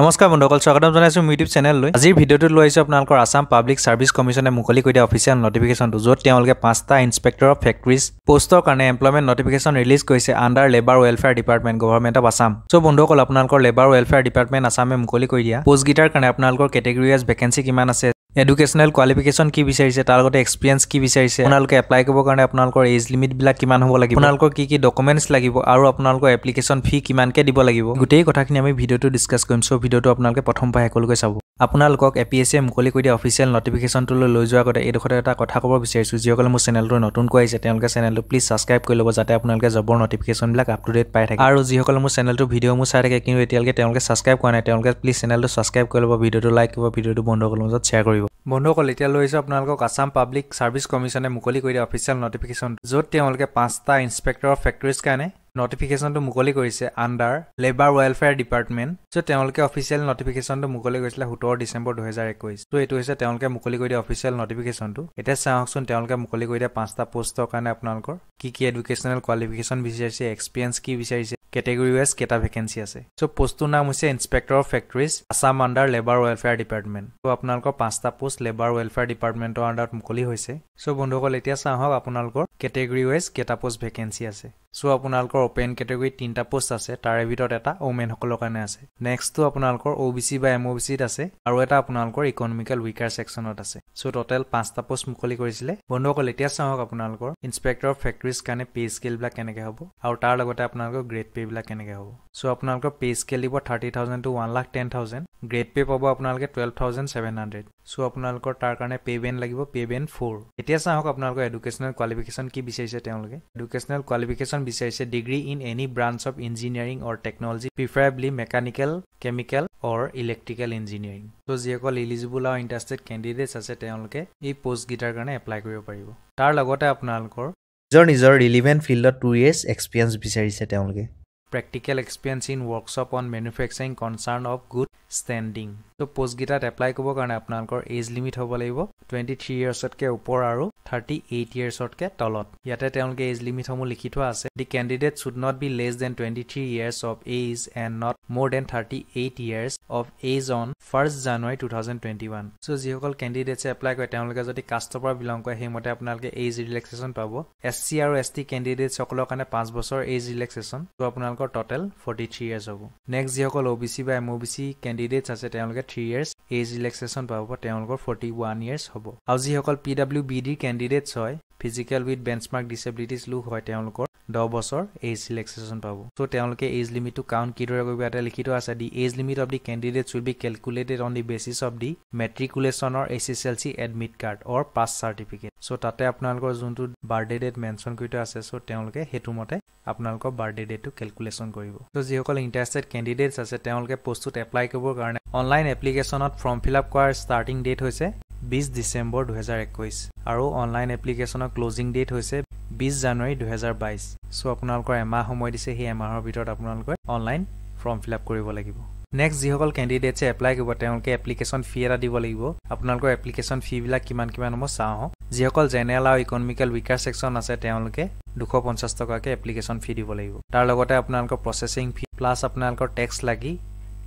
নমস্কাৰ বন্ধুসকল স্বাগতম জনাইছোঁ ইউটিউব চেনেললৈ আজিৰ ভিডিঅ'টোত লৈ আহিছোঁ আপোনালোকৰ আছাম পাব্লিক ছাৰ্ভিছ কমিশনে মুকলি কৰি দিয়া অফিচিয়েল নটিফিকেশ্যনটো য'ত তেওঁলোকে পাঁচটা ইন্সপেক্টৰ অফ ফেক্টৰিজ পোষ্টৰ কাৰণে এমপ্লয়মেণ্ট নটিফিকেশ্যন ৰিলিজ কৰিছে under labour welfare department government of Assam so' বন্ধুসকল আপোনালোকৰ লেবাৰ ৱেলফেয়াৰ ডিপাৰ্টমেণ্ট আছামে মুকলি কৰি দিয়া পষ্টকেইটাৰ কাৰণে আপোনালোকৰ কেটেগৰিয়াজ ভেকেঞ্চি কিমান আছে এডুকেশ্যনেল কোৱালিফিকেশ্যন কি বিচাৰিছে তাৰ লগতে এক্সপিৰিয়েঞ্চ কি বিচাৰিছে আপোনালোকে এপ্লাই কৰিবৰ কাৰণে আপোনালোকৰ এজ লিমিটবিলাক কিমান হ'ব লাগিব আপোনালোকৰ কি কি ডকুমেণ্টছ লাগিব আৰু আপোনালোকৰ এপ্লিকেশ্যন ফি কিমানকৈ দিব লাগিব গোটেই কথাখিনি আমি ভিডিঅ'টো ডিছকাছ কৰিম চ' ভিডিঅ'টো আপোনালোকে প্ৰথম পৰা একেলগে চাব আপোনালোকক এ পি এছ এ মুকলি কৰি দিয়া অফিচিয়েল নটিফিকেশ্যনটোলৈ লৈ যোৱাৰ আগতে এইডোখৰতে এটা কথা ক'ব বিচাৰিছোঁ যিসকলে মোৰ চেনেলটো নতুনকৈ আহিছে তেওঁলোকে চেনেলটো প্লিজ ছাবস্ক্ৰাইব কৰি ল'ব যাতে আপোনালোকে জবৰ নটিফিকেশ্যনবিলাক আপ টু ডেট পাই থাকে আৰু যিসকলে মোৰ চেনেলটো ভিডিঅ'সমূহ চাই থাকে কিন্তু এতিয়ালৈকে তেওঁলোকে ছাবস্ক্ৰাইব কৰা নাই তেওঁলোকে প্লিজ চেনেলটো ছাবস্ক্ৰাইব কৰি ল'ব ভিডিঅ'টো লাইক কৰিব ভিডিঅ'টো বন্ধুসকলৰ মাজত শ্বেয়াৰ কৰিব পাৰিব বন্ধুসকল এতিয়া লৈ আহিছোঁ আপোনালোকক আছাম পাব্লিক ছাৰ্ভিচ কমিশনে মুকলি কৰি দিয়া অফিচিয়েল নটিফিকেশ্যন য'ত তেওঁলোকে পাঁচটা ইন্সপেক্টৰ অফ কাৰণে নটিফিকেশ্যনটো মুকলি কৰিছে under labour welfare department so' তেওঁলোকে অফিচিয়েল নটিফিকেশ্যনটো মুকলি কৰিছিলে সোতৰ ডিচেম্বৰ দুহেজাৰ একৈছ চ' এইটো হৈছে তেওঁলোকে মুকলি কৰি দিয়া অফিচিয়েল নটিফিকেশ্যনটো এতিয়া চাওকচোন তেওঁলোকে মুকলি কৰি দিয়া পাঁচটা পষ্টৰ কাৰণে আপোনালোকৰ কি কি এডুকেশ্যনেল কোৱালিফিকেশ্যন বিচাৰিছে এক্সপিৰিয়েঞ্চ কি বিচাৰিছে কেটেগৰী ৱাইজ কেইটা ভেকেঞ্চি আছে চ' পষ্টটোৰ নাম হৈছে inspector of factories Assam under labour welfare department so' আপোনালোকৰ পাঁচটা পোষ্ট লেবাৰ ৱেলফেয়াৰ ডিপাৰ্টমেণ্টৰ আণ্ডাৰত মুকলি হৈছে চ' বন্ধুসকল এতিয়া চাওঁ আহক আপোনালোকৰ কেটেগৰী ৱাইজ কেইটা পোষ্ট ভেকেঞ্চি আছে চ' আপোনালোকৰ অ'পেন কেটেগৰীত তিনিটা পোষ্ট আছে তাৰে ভিতৰত এটা ওমেনসকলৰ কাৰণে আছে নেক্সটটো আপোনালোকৰ অ' বি চি বা এম অ' বি চিত আছে আৰু এটা আপোনালোকৰ ইকনমিকেল উইকাৰ ছেকশ্যনত আছে চ' টোটেল পাঁচটা পোষ্ট মুকলি কৰিছিলে বন্ধুসকল এতিয়া চাওক আপোনালোকৰ ইনস্পেক্টৰ ফেক্টৰীজ কাৰণে পে স্কেলবিলাক কেনেকৈ হ'ব আৰু তাৰ লগতে আপোনালোকৰ গ্ৰেড পেবিলাক কেনেকৈ হ'ব চ' আপোনালোকৰ পে স্কেল দিব thirty thousand to one lakh ten thousand grade pay পাব আপোনালোকে twelve thousand seven hundred so' আপোনালোকৰ তাৰ কাৰণে পে'মেণ্ট লাগিব পে'মেণ্ট ফ'ৰ এতিয়া চাওক আপোনালোকৰ এডুকেশ্যনেল কোৱালিফিকেশ্যন কি বিচাৰিছে তেওঁলোকে এডুকেশ্যনেল কোৱালিফিকেশ্যন বিচাৰিছে degree in any branch of engineering or technology preferably mechanical chemical or electrical engineering so' যিসকল ইলিজিবল আৰু ইণ্টাৰেষ্টেড কেণ্ডিডেটছ আছে তেওঁলোকে এই পষ্টকেইটাৰ কাৰণে এপ্লাই কৰিব পাৰিব তাৰ লগতে আপোনালোকৰ নিজৰ নিজৰ ৰিলিভেণ্ট ফিল্ডত টু ইয়েৰ্ছ এক্সপিৰিয়েঞ্চ বিচাৰিছে তেওঁলোকে practical experience in workshop on manufacturing concern of good standing ত' পষ্টকেইটাত এপ্লাই কৰিবৰ কাৰণে আপোনালোকৰ এজ লিমিট হ'ব লাগিব টুৱেণ্টি থ্ৰী ইয়েৰ্ছতকৈ ওপৰ আৰু থাৰ্টি এইট ইয়েৰ্ছতকৈ তলত ইয়াতে তেওঁলোকে এজ লিমিটসমূহ লিখি থোৱা আছে the candidate should not be less than twenty three years of age and not more than thirty eight years of age on first January two thousand twenty one so' যিসকল কেণ্ডিডেটছে apply কৰে তেওঁলোকে যদি কাষ্টৰ পৰা belong কৰে সেইমতে আপোনালোকে age relaxation পাব এছ চি আৰু এছ টি কেণ্ডিডেটসকলৰ কাৰণে পাঁচ বছৰ এইজ ৰিলেক্সেশ্যন ত' আপোনালোকৰ টোটেল ফৰ্টি থ্ৰী ইয়েৰ্ছ হ'ব নেক্সট যিসকল অ' বা M O' C candidate candidates আছে তেওঁলোকে থ্ৰী ইয়াৰ্ছ এজ ৰিলেক্সেশ্যন পাব তেওঁলোকৰ ফৰ্টি ওৱান ইয়াৰ্ছ হ'ব আৰু যিসকল পি ডাব্লিউ বি ডিৰ কেণ্ডিডেটছ হয় ফিজিকেল উইথ বেঞ্চমাৰ্ক ডিচেবিলিটিজ লোক হয় তেওঁলোকৰ দহ বছৰ এইজ ৰিলেক্সেশ্যন পাব চ' তেওঁলোকে এইজ লিমিটটো কাউণ্ট কিদৰে কৰিব ইয়াতে লিখিত আছে the age limit of the candidate should be calculated on the basis of the মেট্ৰিকুলেশ্যনৰ H S L C admit card or pass certificate so' তাতে আপোনালোকৰ যোনটো বাৰ্থডে ডেট মেনশ্যন কৰি থোৱা আছে চ' তেওঁলোকে সেইটো মতে আপোনালোকৰ বাৰ্থডে ডেটটো কেলকুলেশ্যন কৰিব চ' যিসকল ইণ্টাৰেষ্টেড কেণ্ডিডেটছ আছে তেওঁলোকে পষ্টটোত এপ্লাই কৰিবৰ কাৰণে অনলাইন এপ্লিকেশ্যনত ফৰ্ম ফিল আপ কৰাৰ ষ্টাৰ্টিং ডেট হৈছে বিছ ডিচেম্বৰ দুহেজাৰ একৈছ আৰু অনলাইন এপ্লিকেশ্যনৰ ক্লজিং ডেট হৈছে বিছ জানুৱাৰী দুহেজাৰ বাইছ চ' আপোনালোকৰ এমাহ সময় দিছে সেই এমাহৰ ভিতৰত আপোনালোকে অনলাইন ফৰ্ম ফিল আপ কৰিব লাগিব নেক্সট যিসকল কেণ্ডিডেটছে এপ্লাই কৰিব তেওঁলোকে এপ্লিকেশ্যন ফি এটা দিব লাগিব আপোনালোকৰ এপ্লিকেশ্যন ফিবিলাক কিমান কিমান সময় চাওঁ আহক যিসকল জেনেৰেল আৰু ইকনমিকেল উইকাৰ ছেকশ্যন আছে তেওঁলোকে দুশ পঞ্চাছ টকাকৈ এপ্লিকেশ্যন ফি দিব লাগিব তাৰ লগতে আপোনালোকৰ প্ৰচেচিং ফি প্লাছ আপোনালোকৰ টেক্স লাগি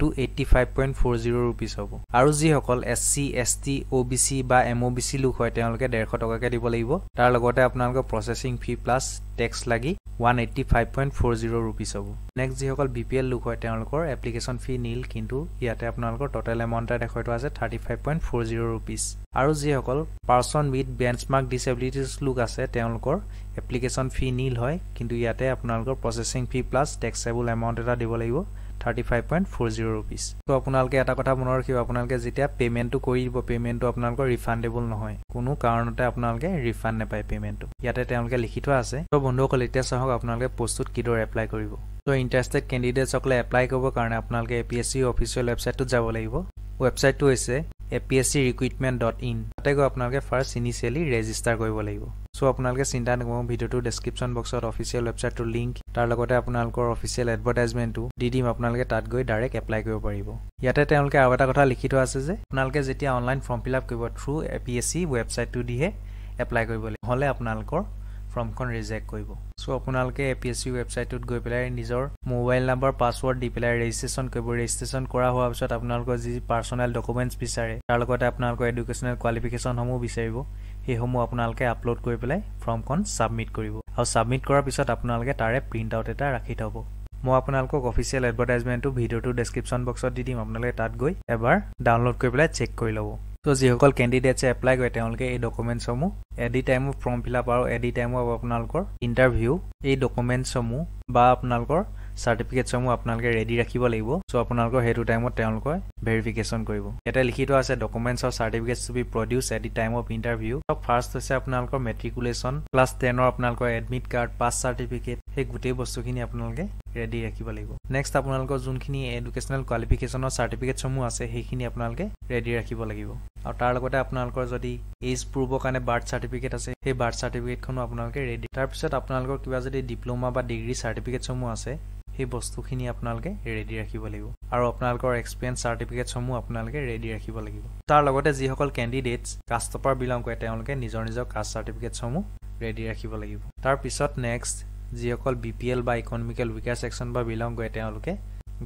two eighty five point four zero' rupees হ'ব আৰু যিসকল S C S T O' B C বা এম অ' বি চি লোক হয় তেওঁলোকে ডেৰশ টকাকৈ দিব লাগিব তাৰ লগতে আপোনালোকে প্ৰচেছিং ফি প্লাছ টেক্স লাগি one eighty five point four zero' rupees হ'ব নেক্সট যিসকল বি পি এল লোক হয় তেওঁলোকৰ এপ্লিকেশ্যন ফি নীল কিন্তু ইয়াতে আপোনালোকৰ টোটেল এমাউণ্ট এটা দেখুৱাইটো আছে thirty five point four zero' rupees আৰু যিসকল পাৰ্চন উইথ বেঞ্চমাৰ্ক ডিচএবিলিটিজ লোক আছে তেওঁলোকৰ এপ্লিকেশ্যন ফি নীল হয় কিন্তু ইয়াতে আপোনালোকৰ processing fee plus taxable amount এটা দিব লাগিব thirty five point four zero' rupees ত' আপোনালোকে এটা কথা মনত ৰাখিব আপোনালোকে যেতিয়া পে'মেণ্টটো কৰিব পে'মেণ্টটো আপোনালোকৰ ৰিফাণ্ডেবল নহয় কোনো কাৰণতে আপোনালোকে ৰিফাণ্ড নাপায় পে'মেণ্টটো ইয়াতে তেওঁলোকে লিখি থোৱা আছে ত' বন্ধুসকল এতিয়া চাওক আপোনালোকে প'ষ্টটোত কিদৰে এপ্লাই কৰিব ত' ইণ্টাৰেষ্টেড কেণ্ডিডেটসকলে এপ্লাই কৰিবৰ কাৰণে আপোনালোকে A P S C official ৱেবছাইটটোত যাব লাগিব ৱেবছাইটটো হৈছে A P S C recruitment dot in তাতে গৈ আপোনালোকে ফাৰ্ষ্ট ইনিচিয়েলি ৰেজিষ্টাৰ কৰিব লাগিব চ' আপোনালোকে চিন্তা নকৰিব ভিডিঅ'টো ডেছক্ৰিপশ্যন বক্সত অফিচিয়েল ৱেবছাইটটোৰ লিংক তাৰ লগতে আপোনালোকৰ অফিচিয়েল এডভাৰটাইজমেণ্টো দি দিম আপোনালোকে তাত গৈ ডাইৰেক্ট এপ্লাই কৰিব পাৰিব ইয়াতে তেওঁলোকে আৰু এটা কথা লিখি থোৱা আছে যে আপোনালোকে যেতিয়া অনলাইন ফৰ্ম ফিল আপ কৰিব through A P S C ৱেবছাইটটো দিহে এপ্লাই কৰিব লাগিব নহ'লে আপোনালোকৰ ফৰ্মখন ৰিজেক্ট কৰিব চ' আপোনালোকে এ পি এছ চি ৱেবছাইটটোত গৈ পেলাই নিজৰ মোবাইল নাম্বাৰ পাছৱৰ্ড দি পেলাই ৰেজিষ্ট্ৰেশ্যন কৰিব ৰেজিষ্ট্ৰেশ্যন কৰা হোৱাৰ পিছত আপোনালোকৰ যি পাৰ্চনেল ডকুমেণ্টছ বিচাৰে তাৰ লগতে আপোনালোকৰ সেইসমূহ আপোনালোকে আপলোড কৰি পেলাই ফৰ্মখন ছাবমিট কৰিব আৰু ছাবমিট কৰাৰ পিছত আপোনালোকে তাৰে প্ৰিণ্ট আউট এটা ৰাখি থ'ব মই আপোনালোকক অফিচিয়েল এডভাৰটাইজমেণ্টটো ভিডিঅ'টো ডেছক্ৰিপশ্যন বক্সত দি দিম আপোনালোকে তাত গৈ এবাৰ ডাউনলোড কৰি পেলাই চেক কৰি ল'ব চ' যিসকল কেণ্ডিডেটছে এপ্লাই কৰে তেওঁলোকে এই ডকুমেণ্টছসমূহ এডি টাইমত ফৰ্ম ফিল আপ আৰু এডি টাইম আপোনালোকৰ ইণ্টাৰভিউ এই ডকুমেণ্টছসমূহ বা আপোনালোকৰ চাৰ্টিফিকেটসমূহ আপোনালোকে ৰেডি ৰাখিব লাগিব চ' আপোনালোকৰ সেইটো টাইমত তেওঁলোকে ভেৰিফিকেশ্যন কৰিব ইয়াতে লিখিত আছে ডকুমেণ্টছ আৰু certificates to be produce at the time of interview first হৈছে আপোনালোকৰ মেট্ৰিকুলেশ্যন ক্লাছ টেনৰ আপোনালোকৰ এডমিট কাৰ্ড পাছ চাৰ্টিফিকেট সেই গোটেই বস্তুখিনি আপোনালোকে ৰেডি ৰাখিব লাগিব নেক্সট আপোনালোকৰ যোনখিনি এডুকেশ্যনেল কোৱালিফিকেশ্যনৰ চাৰ্টিফিকেটসমূহ আছে সেইখিনি আপোনালোকে ৰেডি ৰাখিব লাগিব আৰু তাৰ লগতে আপোনালোকৰ যদি এজ প্ৰুভৰ কাৰণে বাৰ্থ চাৰ্টিফিকেট আছে সেই বাৰ্থ চাৰ্টিফিকেটখনো আপোনালোকে ৰেডি তাৰপিছত আপোনালোকৰ কিবা যদি ডিপ্ল'মা বা ডিগ্ৰী চাৰ্টিফিকেটসমূহ আছে সেই বস্তুখিনি আপোনালোকে ৰেডি ৰাখিব লাগিব আৰু আপোনালোকৰ এক্সপেৰিয়েঞ্চ চাৰ্টিফিকেটসমূহ আপোনালোকে ৰেডি ৰাখিব লাগিব তাৰ লগতে যিসকল কেণ্ডিডেটছ কাষ্টপাৰ বিলং কৰে তেওঁলোকে নিজৰ নিজৰ কাষ্ট চাৰ্টিফিকেটসমূহ ৰেডি ৰাখিব লাগিব তাৰপিছত নেক্সট যিসকল বি পি এল বা ইকনমিকেল উইকাৰ ছেকশ্যন বা বিলং কৰে তেওঁলোকে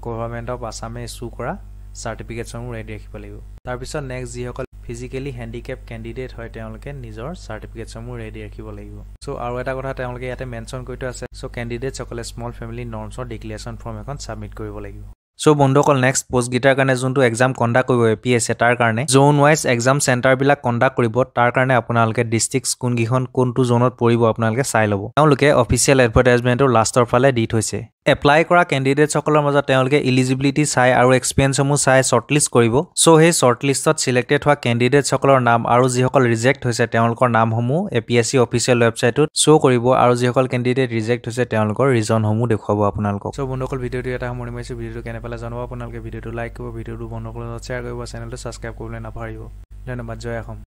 গভৰ্ণমেণ্ট অফ আছামে ইছ্যু কৰা চাৰ্টিফিকেটসমূহ ৰেডি ৰাখিব লাগিব তাৰপিছত নেক্সট যিসকল ফিজিকেলি হেণ্ডিকেপ কেণ্ডিডেট হয় তেওঁলোকে নিজৰ চাৰ্টিফিকেটসমূহ ৰেডি ৰাখিব লাগিব চ' আৰু এটা কথা তেওঁলোকে ইয়াতে মেনশ্যন কৰি থোৱা আছে চ' কেণ্ডিডেটছসকলে স্মল ফেমিলি নৰ্মছৰ ডিক্লেৰেশ্যন ফৰ্ম এখন ছাবমিট কৰিব লাগিব চ' বন্ধুসকল নেক্সট পষ্টকেইটাৰ কাৰণে যোনটো এক্সাম কণ্ডাক্ট কৰিব এ পি এছ এ তাৰ কাৰণে জ'ন ৱাইজ এক্সাম চেণ্টাৰবিলাক কণ্ডাক্ট কৰিব তাৰ কাৰণে আপোনালোকে ডিষ্ট্ৰিক্ট কোনকেইখন কোনটো জ'নত পৰিব আপোনালোকে চাই ল'ব তেওঁলোকে অফিচিয়েল এডভাৰটাইজমেণ্টটো লাষ্টৰ ফালে দি থৈছে এপ্লাই কৰা কেণ্ডিডেটসকলৰ মাজত তেওঁলোকে ইলিজিবিলিটি চাই আৰু এক্সপিৰিয়েঞ্চসমূহ চাই শ্বৰ্টলিষ্ট কৰিব চ' সেই শ্বৰ্টলিষ্টত চিলেক্টেড হোৱা কেণ্ডিডেটসকলৰ নাম আৰু যিসকল ৰিজেক্ট হৈছে তেওঁলোকৰ নামসমূহ A P S C official ৱেবছাইটত শ্ব' কৰিব আৰু যিসকল কেণ্ডিডেট ৰিজেক্ট হৈছে তেওঁলোকৰ ৰিজনসমূহ দেখুৱাব আপোনালোকক চ' বন্ধুসকল ভিডিঅ'টো এটা সময় নিমাইছোঁ ভিডিঅ'টো কেনে পালে জনাব আপোনালোকে ভিডিঅ'টো লাইক কৰিব ভিডিঅ'টো বন্ধুসকলৰ লগত শ্বেয়াৰ কৰিব চেনেলটো ছাবস্ক্ৰাইব কৰিবলৈ নাপাহৰিব ধন্যবাদ জয় অসম